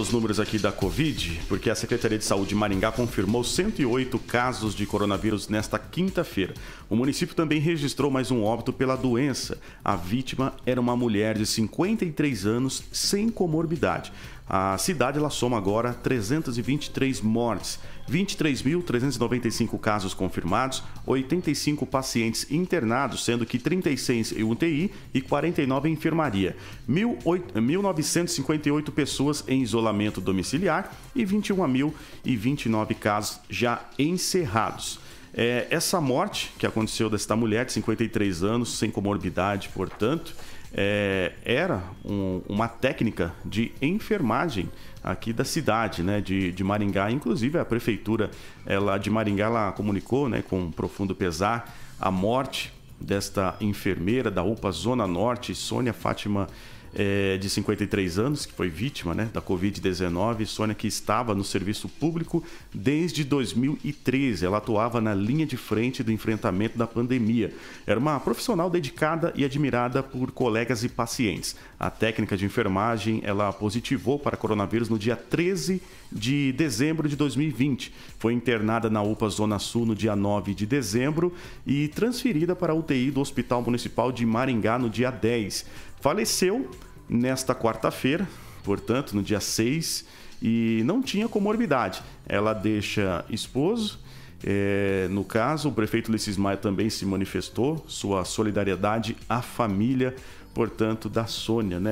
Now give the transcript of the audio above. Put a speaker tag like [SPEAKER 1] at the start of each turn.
[SPEAKER 1] Os números aqui da Covid, porque a Secretaria de Saúde de Maringá confirmou 108 casos de coronavírus nesta quinta-feira. O município também registrou mais um óbito pela doença. A vítima era uma mulher de 53 anos sem comorbidade. A cidade ela soma agora 323 mortes, 23.395 casos confirmados, 85 pacientes internados, sendo que 36 em UTI e 49 em enfermaria. 1.958 pessoas em isolamento isolamento domiciliar e 21.029 casos já encerrados. É, essa morte que aconteceu desta mulher de 53 anos, sem comorbidade, portanto, é, era um, uma técnica de enfermagem aqui da cidade, né, de, de Maringá. Inclusive a prefeitura, ela de Maringá, ela comunicou, né, com um profundo pesar, a morte desta enfermeira da UPA Zona Norte, Sônia Fátima é, de 53 anos, que foi vítima né, da Covid-19, Sônia que estava no serviço público desde 2013. Ela atuava na linha de frente do enfrentamento da pandemia. Era uma profissional dedicada e admirada por colegas e pacientes. A técnica de enfermagem ela positivou para coronavírus no dia 13 de dezembro de 2020. Foi internada na UPA Zona Sul no dia 9 de dezembro e transferida para a UTI do Hospital Municipal de Maringá no dia 10. Faleceu nesta quarta-feira, portanto, no dia 6, e não tinha comorbidade. Ela deixa esposo. É, no caso, o prefeito Ulisses Maia também se manifestou, sua solidariedade à família, portanto, da Sônia, né?